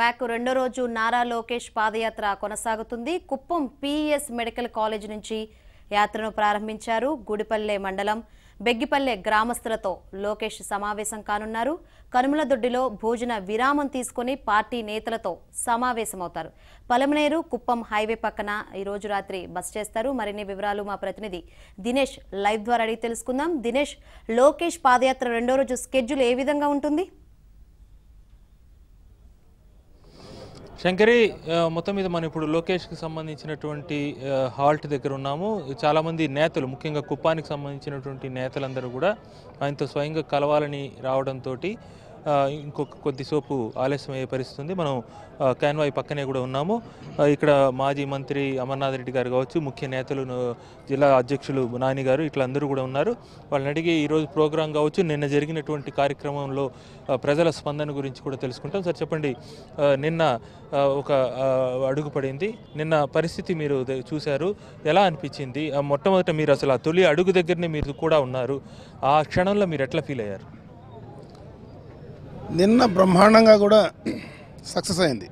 back రెండో రోజు నారా లోకేష్ పాదయాత్ర కొనసాగుతుంది కుప్పం పిఎస్ మెడికల్ కాలేజ్ నుంచి యాత్రను ప్రారంభించారు గుడిపల్లె మండలం బెగ్గిపల్లె గ్రామస్తులతో లోకేష్ సమావేశం కానున్నారు కనుమలదొడ్డిలో భోజన విరామం తీసుకుని పార్టీ నేతలతో సమావేశమవుతారు పలమనేరు కుప్పం హైవే పక్కన ఈరోజు రాత్రి బస్ చేస్తారు మరిన్ని వివరాలు మా ప్రతినిధి దినేష్ లైవ్ ద్వారా అడిగి తెలుసుకుందాం దినేష్ లోకేష్ పాదయాత్ర రెండో రోజు స్కెడ్యూల్ ఏ విధంగా ఉంటుంది శంకరి మొత్తం మీద మనం ఇప్పుడు లోకేష్కి సంబంధించినటువంటి హాల్ట్ దగ్గర ఉన్నాము చాలామంది నేతలు ముఖ్యంగా కుప్పానికి సంబంధించినటువంటి నేతలందరూ కూడా ఆయనతో స్వయంగా కలవాలని రావడంతో ఇంకొక కొద్దిసేపు ఆలస్యమయ్యే పరిస్థితి ఉంది మనం క్యాన్వాయ్ పక్కనే కూడా ఉన్నాము ఇక్కడ మాజీ మంత్రి అమర్నాథ్ రెడ్డి గారు కావచ్చు ముఖ్య నేతలు జిల్లా అధ్యక్షులు నాని గారు ఇట్లా అందరూ కూడా ఉన్నారు వాళ్ళని అడిగి ఈరోజు ప్రోగ్రాం కావచ్చు నిన్న జరిగినటువంటి కార్యక్రమంలో ప్రజల స్పందన గురించి కూడా తెలుసుకుంటాం సార్ చెప్పండి నిన్న ఒక అడుగు పడింది నిన్న పరిస్థితి మీరు చూశారు ఎలా అనిపించింది మొట్టమొదట మీరు అసలు ఆ తొలి అడుగు దగ్గరనే మీరు కూడా ఉన్నారు ఆ క్షణంలో మీరు ఎట్లా ఫీల్ అయ్యారు నిన్న బ్రహ్మాండంగా కూడా సక్సెస్ అయింది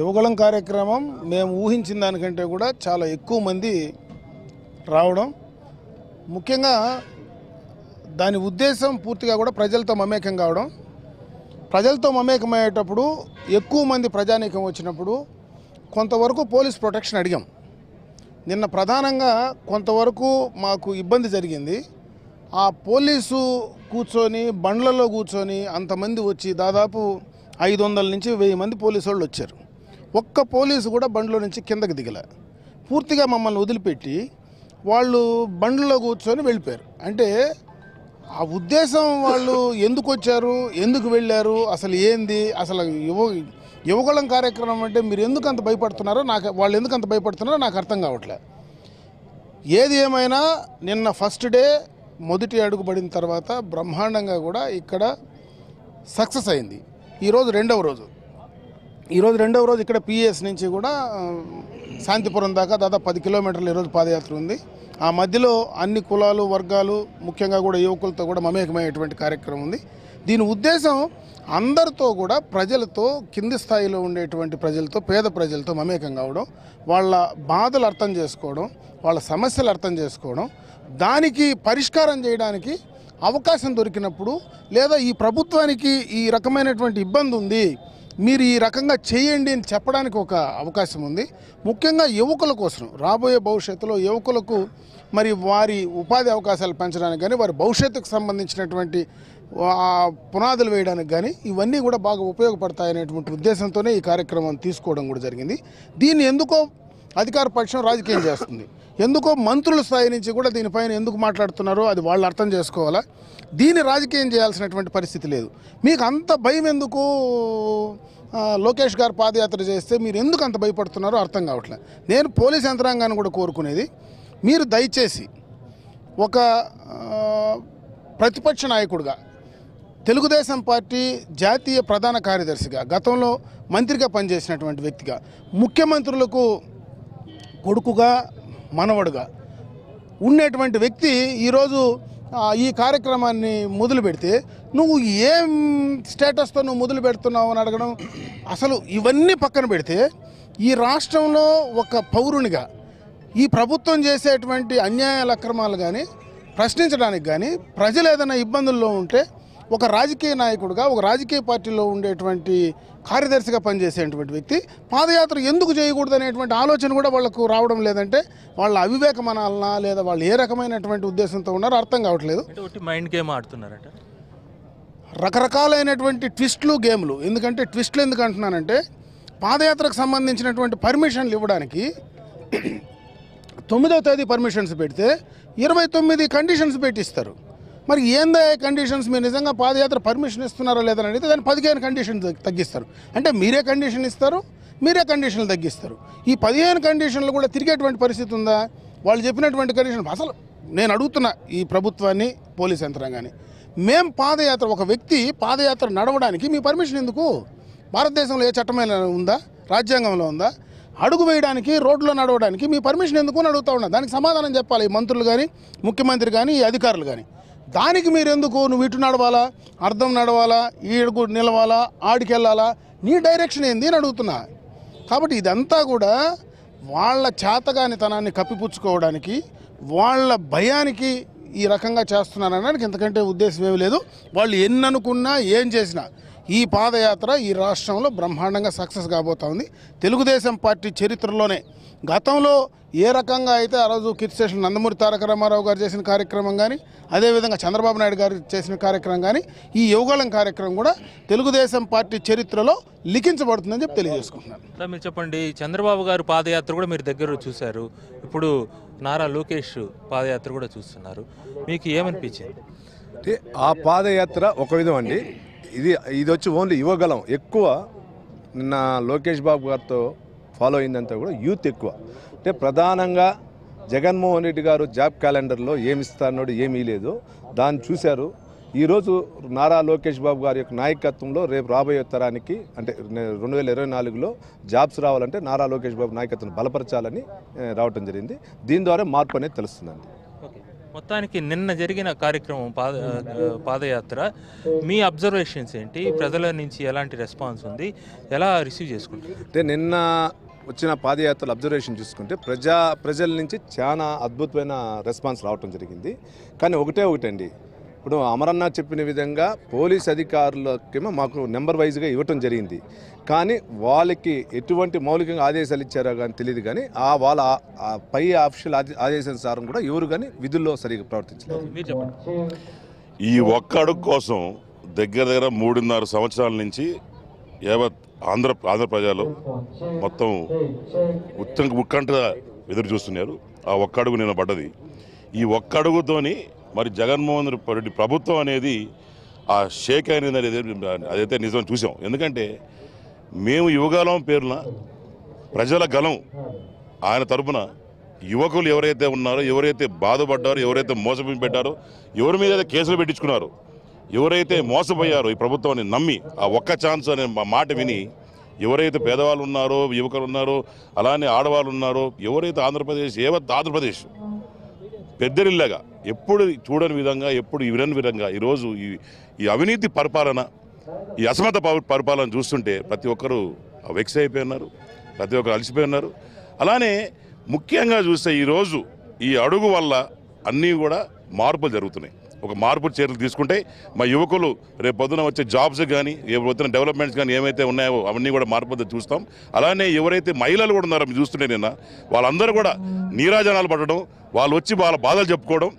యువగళం కార్యక్రమం మేము ఊహించిన దానికంటే కూడా చాలా ఎక్కువ మంది రావడం ముఖ్యంగా దాని ఉద్దేశం పూర్తిగా కూడా ప్రజలతో మమేకం కావడం ప్రజలతో మమేకమయ్యేటప్పుడు ఎక్కువ మంది ప్రజానీకం వచ్చినప్పుడు కొంతవరకు పోలీస్ ప్రొటెక్షన్ అడిగాం నిన్న ప్రధానంగా కొంతవరకు మాకు ఇబ్బంది జరిగింది ఆ పోలీసు కూర్చొని బండ్లలో కూర్చొని అంతమంది వచ్చి దాదాపు ఐదు వందల నుంచి వెయ్యి మంది పోలీసు వాళ్ళు వచ్చారు ఒక్క పోలీసు కూడా బండ్లో నుంచి కిందకి దిగలే పూర్తిగా మమ్మల్ని వదిలిపెట్టి వాళ్ళు బండ్లలో కూర్చొని వెళ్ళిపోయారు అంటే ఆ ఉద్దేశం వాళ్ళు ఎందుకు వచ్చారు ఎందుకు వెళ్ళారు అసలు ఏంది అసలు యువ యువకులం కార్యక్రమం అంటే మీరు ఎందుకు అంత భయపడుతున్నారో నాకు వాళ్ళు ఎందుకు అంత భయపడుతున్నారో నాకు అర్థం కావట్లేదు ఏది ఏమైనా నిన్న ఫస్ట్ డే మొదటి అడుగు పడిన తర్వాత బ్రహ్మాండంగా కూడా ఇక్కడ సక్సెస్ అయింది ఈరోజు రెండవ రోజు ఈరోజు రెండవ రోజు ఇక్కడ పిఎస్ నుంచి కూడా శాంతిపురం దాకా దాదాపు పది కిలోమీటర్లు ఈరోజు పాదయాత్ర ఉంది ఆ మధ్యలో అన్ని కులాలు వర్గాలు ముఖ్యంగా కూడా యువకులతో కూడా మమేకమయ్యేటువంటి కార్యక్రమం ఉంది దీని ఉద్దేశం అందరితో కూడా ప్రజలతో కింది స్థాయిలో ఉండేటువంటి ప్రజలతో పేద ప్రజలతో మమేకం కావడం వాళ్ళ బాధలు అర్థం చేసుకోవడం వాళ్ళ సమస్యలు అర్థం చేసుకోవడం దానికి పరిష్కారం చేయడానికి అవకాశం దొరికినప్పుడు లేదా ఈ ప్రభుత్వానికి ఈ రకమైనటువంటి ఇబ్బంది ఉంది మీరు ఈ రకంగా చేయండి అని చెప్పడానికి ఒక అవకాశం ఉంది ముఖ్యంగా యువకుల కోసం రాబోయే భవిష్యత్తులో యువకులకు మరి వారి ఉపాధి అవకాశాలు పెంచడానికి కానీ వారి భవిష్యత్తుకు సంబంధించినటువంటి పునాదులు వేయడానికి కానీ ఇవన్నీ కూడా బాగా ఉపయోగపడతాయనేటువంటి ఉద్దేశంతోనే ఈ కార్యక్రమం తీసుకోవడం కూడా జరిగింది దీన్ని ఎందుకో అధికార పక్షం రాజకీయం చేస్తుంది ఎందుకో మంత్రుల స్థాయి నుంచి కూడా దీనిపైన ఎందుకు మాట్లాడుతున్నారో అది వాళ్ళు అర్థం చేసుకోవాలా దీన్ని రాజకీయం చేయాల్సినటువంటి పరిస్థితి లేదు మీకు అంత భయం ఎందుకు లోకేష్ గారు పాదయాత్ర చేస్తే మీరు ఎందుకు అంత భయపడుతున్నారో అర్థం కావట్లేదు నేను పోలీస్ యంత్రాంగాన్ని కూడా కోరుకునేది మీరు దయచేసి ఒక ప్రతిపక్ష నాయకుడిగా తెలుగుదేశం పార్టీ జాతీయ ప్రధాన కార్యదర్శిగా గతంలో మంత్రిగా పనిచేసినటువంటి వ్యక్తిగా ముఖ్యమంత్రులకు కొడుకుగా మనవడుగా ఉండేటువంటి వ్యక్తి ఈరోజు ఈ కార్యక్రమాన్ని మొదలు పెడితే నువ్వు ఏం స్టేటస్తో నువ్వు మొదలు పెడుతున్నావు అని అడగడం అసలు ఇవన్నీ పక్కన పెడితే ఈ రాష్ట్రంలో ఒక పౌరునిగా ఈ ప్రభుత్వం చేసేటువంటి అన్యాయాల అక్రమాలు కానీ ప్రశ్నించడానికి కానీ ప్రజలు ఏదైనా ఇబ్బందుల్లో ఉంటే ఒక రాజకీయ నాయకుడుగా ఒక రాజకీయ పార్టీలో ఉండేటువంటి కార్యదర్శిగా పనిచేసేటువంటి వ్యక్తి పాదయాత్ర ఎందుకు చేయకూడదు అనేటువంటి ఆలోచన కూడా వాళ్ళకు రావడం లేదంటే వాళ్ళ అవివేక అనాలనా లేదా వాళ్ళు ఏ రకమైనటువంటి ఉద్దేశంతో ఉన్నారో అర్థం కావట్లేదు మైండ్ గేమ్ ఆడుతున్నారంట రకరకాలైనటువంటి ట్విస్ట్లు గేమ్లు ఎందుకంటే ట్విస్ట్లు ఎందుకు అంటున్నానంటే పాదయాత్రకు సంబంధించినటువంటి పర్మిషన్లు ఇవ్వడానికి తొమ్మిదవ తేదీ పర్మిషన్స్ పెడితే ఇరవై తొమ్మిది కండిషన్స్ పెట్టిస్తారు మరి ఏందే కండిషన్స్ మీరు నిజంగా పాదయాత్ర పర్మిషన్ ఇస్తున్నారో లేదని అడిగితే దాన్ని పదిహేను కండిషన్ తగ్గిస్తారు అంటే మీరే కండిషన్ ఇస్తారు మీరే కండిషన్లు తగ్గిస్తారు ఈ పదిహేను కండిషన్లు కూడా తిరిగేటువంటి పరిస్థితి ఉందా వాళ్ళు చెప్పినటువంటి కండిషన్ అసలు నేను అడుగుతున్నా ఈ ప్రభుత్వాన్ని పోలీస్ యంత్రాంగాన్ని మేం పాదయాత్ర ఒక వ్యక్తి పాదయాత్ర నడవడానికి మీ పర్మిషన్ ఎందుకు భారతదేశంలో ఏ చట్టమైన ఉందా రాజ్యాంగంలో ఉందా అడుగు వేయడానికి రోడ్లో నడవడానికి మీ పర్మిషన్ ఎందుకు అని అడుగుతా ఉన్నా దానికి సమాధానం చెప్పాలి మంత్రులు కానీ ముఖ్యమంత్రి కానీ ఈ అధికారులు కానీ దానికి మీరు ఎందుకు నువ్వు ఇటు నడవాలా అర్థం నడవాలా ఈడకు నిలవాలా ఆడికెళ్ళాలా నీ డైరెక్షన్ ఏంది అని అడుగుతున్నా కాబట్టి ఇదంతా కూడా వాళ్ళ చేతగానితనాన్ని కప్పిపుచ్చుకోవడానికి వాళ్ళ భయానికి ఈ రకంగా చేస్తున్నారనడానికి ఇంతకంటే ఉద్దేశం ఏమీ లేదు వాళ్ళు ఎన్ని అనుకున్నా ఏం చేసినా ఈ పాదయాత్ర ఈ రాష్ట్రంలో బ్రహ్మాండంగా సక్సెస్ ఉంది తెలుగుదేశం పార్టీ చరిత్రలోనే గతంలో ఏ రకంగా అయితే ఆ రోజు కిట్ నందమూరి తారక రామారావు గారు చేసిన కార్యక్రమం కానీ అదేవిధంగా చంద్రబాబు నాయుడు గారు చేసిన కార్యక్రమం కానీ ఈ యువగళం కార్యక్రమం కూడా తెలుగుదేశం పార్టీ చరిత్రలో లిఖించబడుతుందని చెప్పి తెలియజేసుకుంటున్నాను మీరు చెప్పండి చంద్రబాబు గారు పాదయాత్ర కూడా మీరు దగ్గర చూశారు ఇప్పుడు నారా లోకేష్ పాదయాత్ర కూడా చూస్తున్నారు మీకు ఏమనిపించింది ఆ పాదయాత్ర ఒక విధం అండి ఇది ఇది వచ్చి ఓన్లీ యువగలం ఎక్కువ నిన్న లోకేష్ బాబు గారితో ఫాలో అయిందంతా కూడా యూత్ ఎక్కువ అంటే ప్రధానంగా జగన్మోహన్ రెడ్డి గారు జాబ్ క్యాలెండర్లో ఏమి ఇస్తానోడు ఏమీ లేదు దాన్ని చూశారు ఈరోజు నారా లోకేష్ బాబు గారి యొక్క నాయకత్వంలో రేపు రాబోయే తరానికి అంటే రెండు వేల ఇరవై నాలుగులో జాబ్స్ రావాలంటే నారా లోకేష్ బాబు నాయకత్వం బలపరచాలని రావటం జరిగింది దీని ద్వారా మార్పు అనేది తెలుస్తుందండి మొత్తానికి నిన్న జరిగిన కార్యక్రమం పాద పాదయాత్ర మీ అబ్జర్వేషన్స్ ఏంటి ప్రజల నుంచి ఎలాంటి రెస్పాన్స్ ఉంది ఎలా రిసీవ్ చేసుకుంటారు అంటే నిన్న వచ్చిన పాదయాత్రలు అబ్జర్వేషన్ చూసుకుంటే ప్రజా ప్రజల నుంచి చాలా అద్భుతమైన రెస్పాన్స్ రావటం జరిగింది కానీ ఒకటే ఒకటండి ఇప్పుడు అమరన్న చెప్పిన విధంగా పోలీస్ అధికారులకేమో మాకు నెంబర్ వైజ్గా ఇవ్వటం జరిగింది కానీ వాళ్ళకి ఎటువంటి మౌలికంగా ఆదేశాలు ఇచ్చారో కానీ తెలియదు కానీ ఆ వాళ్ళ పై ఆఫీషియల్ సారం కూడా ఎవరు కానీ విధుల్లో సరిగ్గా ప్రవర్తించలేదు ఈ ఒక్క అడుగు కోసం దగ్గర దగ్గర మూడున్నర సంవత్సరాల నుంచి యావత్ ఆంధ్ర ఆంధ్ర ప్రజలు మొత్తం ఉత్త ఉత్కంఠ ఎదురు చూస్తున్నారు ఆ ఒక్క అడుగు నేను పడ్డది ఈ ఒక్క అడుగుతోని మరి జగన్మోహన్ రెడ్డి ప్రభుత్వం అనేది ఆ షేక్ అయినది అదైతే నిజం చూసాం ఎందుకంటే మేము యువగాలం పేరున ప్రజల గలం ఆయన తరపున యువకులు ఎవరైతే ఉన్నారో ఎవరైతే బాధపడ్డారో ఎవరైతే మోసపోయి పెట్టారో ఎవరి మీద కేసులు పెట్టించుకున్నారో ఎవరైతే మోసపోయారో ఈ ప్రభుత్వాన్ని నమ్మి ఆ ఒక్క ఛాన్స్ అనే మాట విని ఎవరైతే పేదవాళ్ళు ఉన్నారో యువకులు ఉన్నారో అలానే ఆడవాళ్ళు ఉన్నారో ఎవరైతే ఆంధ్రప్రదేశ్ ఏవత్ ఆంధ్రప్రదేశ్ పెద్దరిల్లాగా ఎప్పుడు చూడని విధంగా ఎప్పుడు ఇవ్వని విధంగా ఈరోజు ఈ ఈ అవినీతి పరిపాలన ఈ అసమత పరిపాలన చూస్తుంటే ప్రతి ఒక్కరు వెక్స్ అయిపోయి ఉన్నారు ప్రతి ఒక్కరు అలసిపోయి ఉన్నారు అలానే ముఖ్యంగా చూస్తే ఈరోజు ఈ అడుగు వల్ల అన్నీ కూడా మార్పులు జరుగుతున్నాయి ఒక మార్పు చర్యలు తీసుకుంటే మా యువకులు రేపు పొద్దున వచ్చే జాబ్స్ కానీ రేపు పొద్దున డెవలప్మెంట్స్ కానీ ఏమైతే ఉన్నాయో అవన్నీ కూడా మార్పు చూస్తాం అలానే ఎవరైతే మహిళలు కూడా ఉన్నారో చూస్తుంటే నిన్న వాళ్ళందరూ కూడా నీరాజనాలు పడడం వాళ్ళు వచ్చి వాళ్ళ బాధలు చెప్పుకోవడం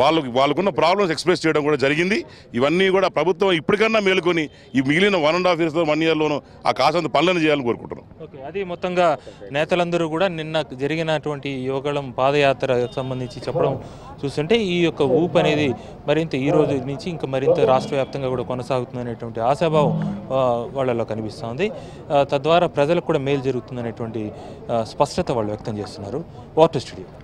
వాళ్ళకి వాళ్ళకున్న ప్రాబ్లమ్స్ ఎక్స్ప్రెస్ చేయడం కూడా జరిగింది ఇవన్నీ కూడా ప్రభుత్వం ఇప్పటికన్నా మేలుకొని ఈ మిగిలిన వన్ అండ్ హాఫ్ ఇయర్స్లో వన్ ఇయర్లోనూ ఆ కాసంత పనులను చేయాలని కోరుకుంటున్నాం ఓకే అది మొత్తంగా నేతలందరూ కూడా నిన్న జరిగినటువంటి యువగళం పాదయాత్ర సంబంధించి చెప్పడం చూస్తుంటే ఈ యొక్క ఊపు అనేది మరింత ఈ రోజు నుంచి ఇంకా మరింత రాష్ట్ర వ్యాప్తంగా కూడా కొనసాగుతుందనేటువంటి ఆశాభావం వాళ్ళలో కనిపిస్తుంది తద్వారా ప్రజలకు కూడా మేలు జరుగుతుందనేటువంటి స్పష్టత వాళ్ళు వ్యక్తం చేస్తున్నారు వాటర్ స్టూడియో